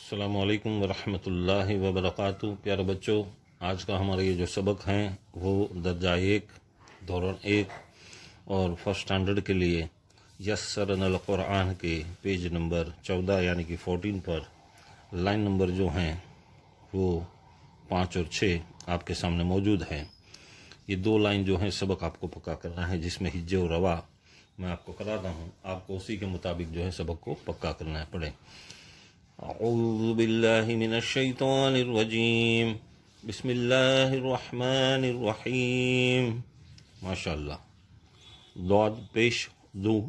السلام علیکم ورحمۃ اللہ وبرکاتہ پیارے بچوں آج کا ہمارے یہ جو سبق ہیں وہ درجہ ایک دوران ایک اور فرسٹ اسٹینڈرڈ کے لیے یسر القرآن کے پیج نمبر چودہ یعنی کہ فورٹین پر لائن نمبر جو ہیں وہ پانچ اور چھ آپ کے سامنے موجود ہیں یہ دو لائن جو ہیں سبق آپ کو پکا کرنا ہے جس میں ہجے و روا میں آپ کو کراتا ہوں آپ کو اسی کے مطابق جو ہے سبق کو پکا کرنا ہے پڑھیں أعوذ بالله من الشيطان الرجيم بسم الله الرحمن الرحيم ما شاء الله ضاد پیش دو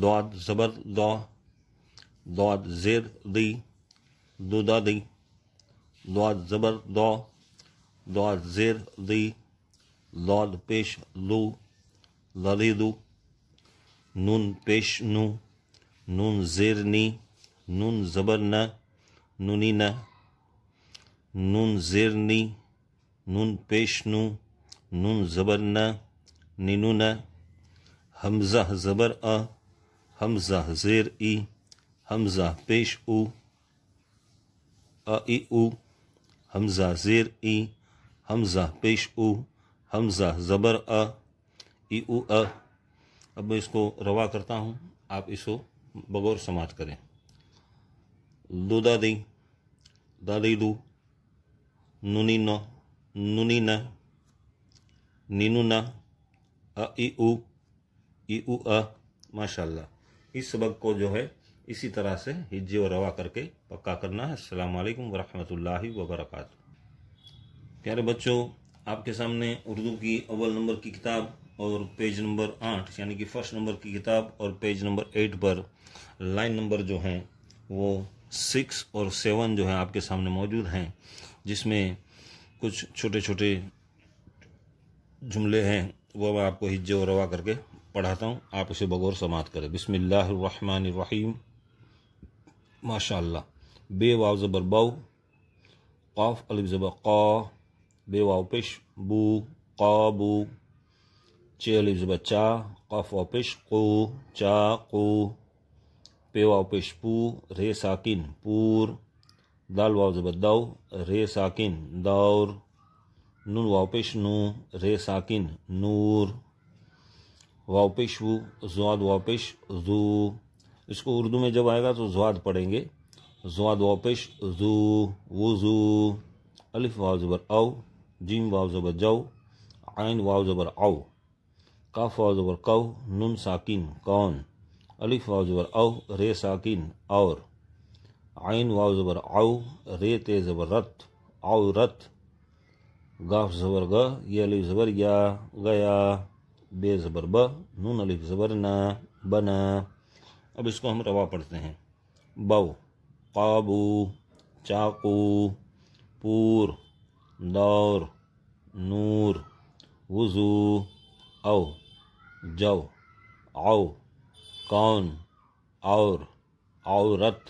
ضاد زبر دا ضاد زیر دی دو دا دی ضاد زبر دا ضاد زیر دی ضاد پیش دو لری دو نون پیش نو نون زیر نی نون زبر نہ نونی نہ نون زیر نی نون پیش نو نون زبر نہ نینو نہ حمزہ زبر آ حمزہ زیر ای حمزہ پیش او آئی او حمزہ زیر ای حمزہ پیش او حمزہ زبر آ ای او آ اب میں اس کو روا کرتا ہوں آپ اس کو بغور سماعت کریں دو داد داد دو ننی ننی نین او ای او ااشاء اللہ اس سبق کو جو ہے اسی طرح سے ہجے و روا کر کے پکا کرنا ہے السلام علیکم ورحمۃ اللہ وبرکاتہ پیارے بچوں آپ کے سامنے اردو کی اول نمبر کی کتاب اور پیج نمبر آٹھ یعنی کہ فسٹ نمبر کی کتاب اور پیج نمبر ایٹ پر لائن نمبر جو ہیں وہ سکس اور سیون جو ہے آپ کے سامنے موجود ہیں جس میں کچھ چھوٹے چھوٹے جملے ہیں وہ میں آپ کو ہجے و روا کر کے پڑھاتا ہوں آپ اسے بغور سماعت کریں بسم اللہ الرحمن الرحیم ماشاء اللہ بے واو زبر بو قاف الف زبر قا بے واو پش بو قا بو چے الف زبر چا قف واپش قو چا قو پے پیش پو رے ساکن پور دال واضب داؤ رے ساکن دور واو پیش نو رے ساکن نور پیش و زواد پیش زو اس کو اردو میں جب آئے گا تو زواد پڑھیں گے زواد پیش زو وزو زو الف زبر او جیم واو زبر جو عین واو زبر او کاف زبر قو نون ساکن کون الف زبر او رے ساکن اور عین واؤ زبر او رے تے زبر رت او رت گاف زبر گ الف زبر یا گیا بے زبر ب نون الف زبر نا بنا اب اس کو ہم روا پڑھتے ہیں بو قابو چاقو پور دور نور وضو او جو او کون اور عورت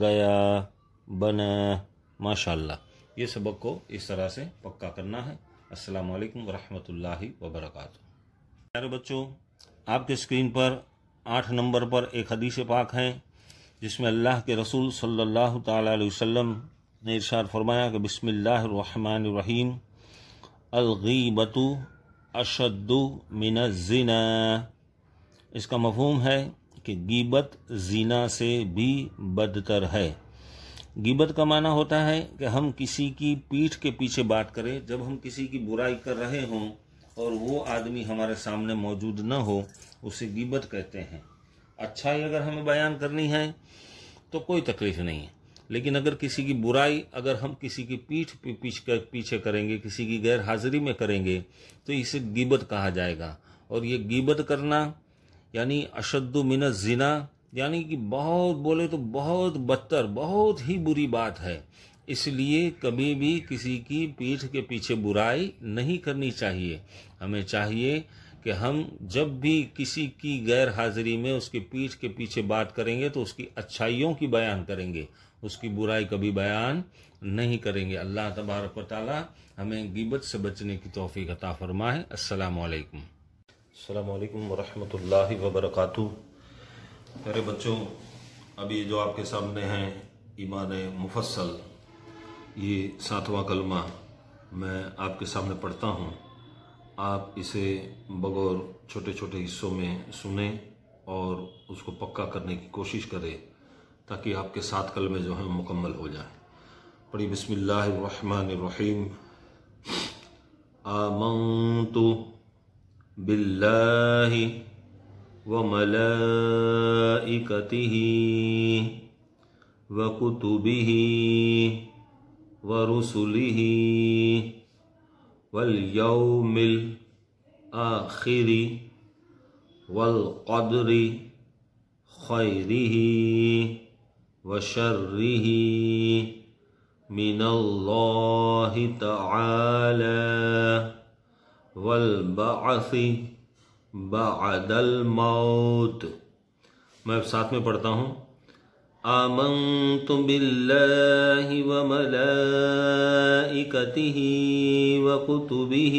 گیا بنا ماشاء اللہ یہ سبق کو اس طرح سے پکا کرنا ہے السلام علیکم ورحمۃ اللہ وبرکاتہ پیارے بچوں آپ کے اسکرین پر آٹھ نمبر پر ایک حدیث پاک ہیں جس میں اللہ کے رسول صلی اللہ تعالیٰ علیہ وسلم نے ارشاد فرمایا کہ بسم اللہ الرحمن الرحیم الغیبت اشد من الزنا اس کا مفہوم ہے کہ گیبت زینا سے بھی بدتر ہے گیبت کا معنی ہوتا ہے کہ ہم کسی کی پیٹھ کے پیچھے بات کریں جب ہم کسی کی برائی کر رہے ہوں اور وہ آدمی ہمارے سامنے موجود نہ ہو اسے گیبت کہتے ہیں اچھائی اگر ہمیں بیان کرنی ہے تو کوئی تکلیف نہیں ہے لیکن اگر کسی کی برائی اگر ہم کسی کی پیٹھ پیچھے پیچھے کریں گے کسی کی غیر حاضری میں کریں گے تو اسے گیبت کہا جائے گا اور یہ گیبت کرنا یعنی اشد من الزنا یعنی کہ بہت بولے تو بہت بدتر بہت ہی بری بات ہے اس لیے کبھی بھی کسی کی پیٹھ کے پیچھے برائی نہیں کرنی چاہیے ہمیں چاہیے کہ ہم جب بھی کسی کی غیر حاضری میں اس کے پیٹھ کے پیچھے بات کریں گے تو اس کی اچھائیوں کی بیان کریں گے اس کی برائی کبھی بیان نہیں کریں گے اللہ تبارک و تعالی ہمیں گیبت سے بچنے کی توفیق عطا فرمائے السلام علیکم السلام علیکم ورحمۃ اللہ وبرکاتہ میرے بچوں ابھی جو آپ کے سامنے ہیں ایمان مفصل یہ ساتواں کلمہ میں آپ کے سامنے پڑھتا ہوں آپ اسے بغور چھوٹے چھوٹے حصوں میں سنیں اور اس کو پکا کرنے کی کوشش کریں تاکہ آپ کے سات کلمے جو ہیں مکمل ہو جائیں پڑھی بسم اللہ الرحمن الرحیم آمنتو بالله وملائكته وكتبه ورسله واليوم الآخر والقدر خيره وشره من الله تعالى والبعث بعد الموت میں اب ساتھ میں پڑھتا ہوں آمنت باللہ وملائکته وکتبه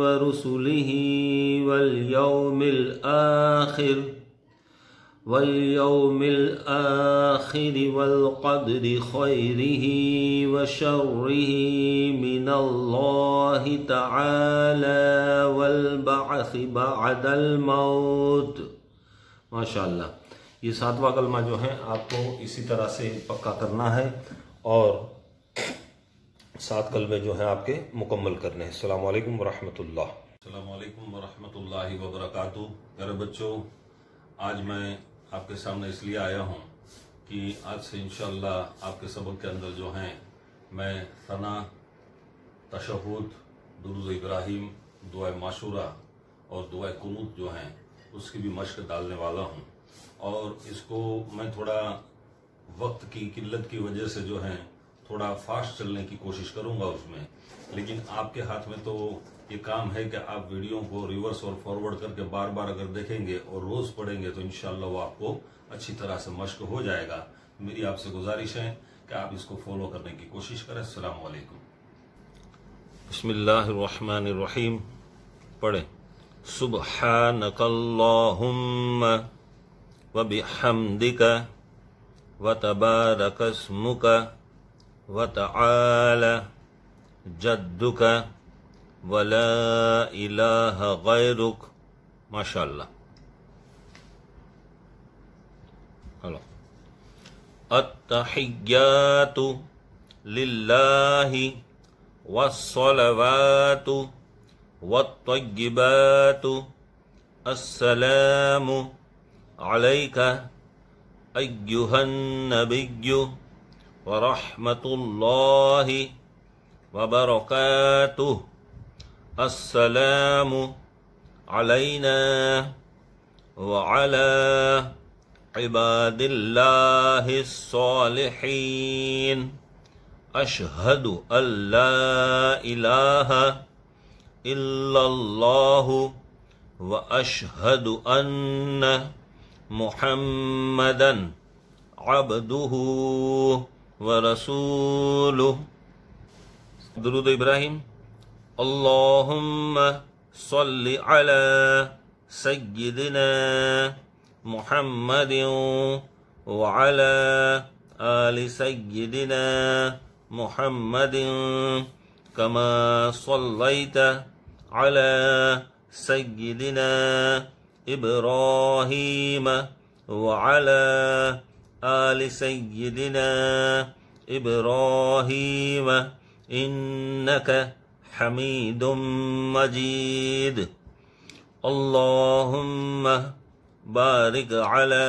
ورسله والیوم الآخر واليوم الآخر والقدر خيره وشره من الله تعالى والبعث بعد الموت ما شاء الله یہ ساتواں کلمہ جو ہیں آپ کو اسی طرح سے پکا کرنا ہے اور سات کلمے جو ہیں آپ کے مکمل کرنے ہیں السلام علیکم ورحمۃ اللہ السلام علیکم ورحمۃ اللہ وبرکاتہ میرے بچوں آج میں آپ کے سامنے اس لیے آیا ہوں کہ آج سے انشاءاللہ آپ کے سبق کے اندر جو ہیں میں ثنا تشہود دروز ابراہیم دعائے معشورہ اور دعائے قنوت جو ہیں اس کی بھی مشق ڈالنے والا ہوں اور اس کو میں تھوڑا وقت کی قلت کی وجہ سے جو ہیں تھوڑا فاسٹ چلنے کی کوشش کروں گا اس میں لیکن آپ کے ہاتھ میں تو یہ کام ہے کہ آپ ویڈیو کو ریورس اور فارورڈ کر کے بار بار اگر دیکھیں گے اور روز پڑھیں گے تو انشاءاللہ وہ آپ کو اچھی طرح سے مشق ہو جائے گا میری آپ سے گزارش ہے کہ آپ اس کو فالو کرنے کی کوشش کریں السلام علیکم بسم اللہ الرحمن الرحیم پڑھیں سبحانک اللہم وبحمدک وتبارک اسمک وتعالى جدك ولا إله غيرك ما شاء الله التحيات لله والصلوات والطيبات السلام عليك أيها النبي ورحمة الله وبركاته السلام علينا وعلى عباد الله الصالحين أشهد أن لا إله إلا الله وأشهد أن محمدا عبده ورسوله درود إبراهيم اللهم صل على سيدنا محمد وعلى آل سيدنا محمد كما صليت على سيدنا إبراهيم وعلى آل سيدنا إبراهيم إنك حميد مجيد اللهم بارك على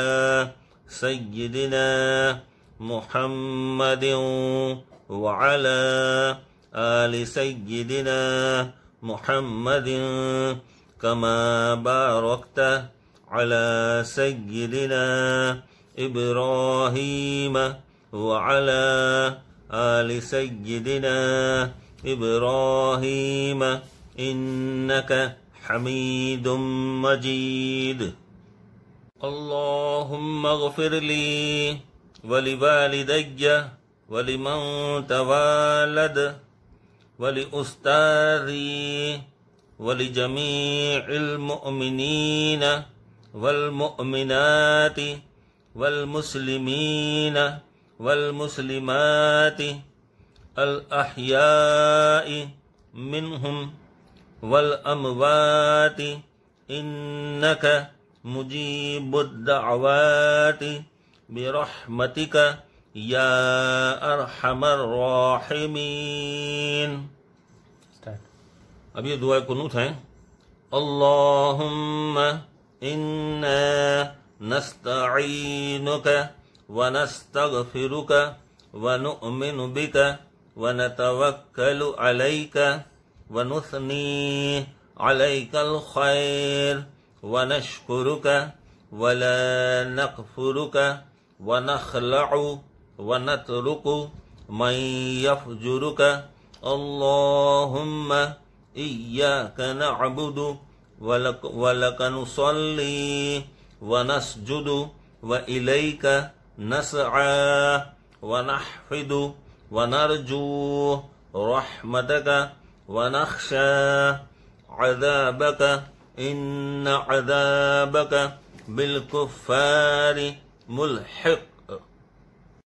سيدنا محمد وعلى آل سيدنا محمد كما باركت على سيدنا إبراهيم وعلى آل سيدنا إبراهيم إنك حميد مجيد اللهم اغفر لي ولوالدي ولمن توالد ولأستاذي ولجميع المؤمنين والمؤمنات والمسلمين والمسلمات الأحياء منهم والأموات إنك مجيب الدعوات برحمتك يا أرحم الراحمين अब ये दुआ कुनूत हैं अल्लाहुम्मा نستعينك ونستغفرك ونؤمن بك ونتوكل عليك ونثني عليك الخير ونشكرك ولا نكفرك ونخلع ونترك من يفجرك اللهم إياك نعبد ولك, ولك نصلي ونسجد وإليك نسعى ونحفد ونرجو رحمتك ونخشى عذابك إن عذابك بالكفار ملحق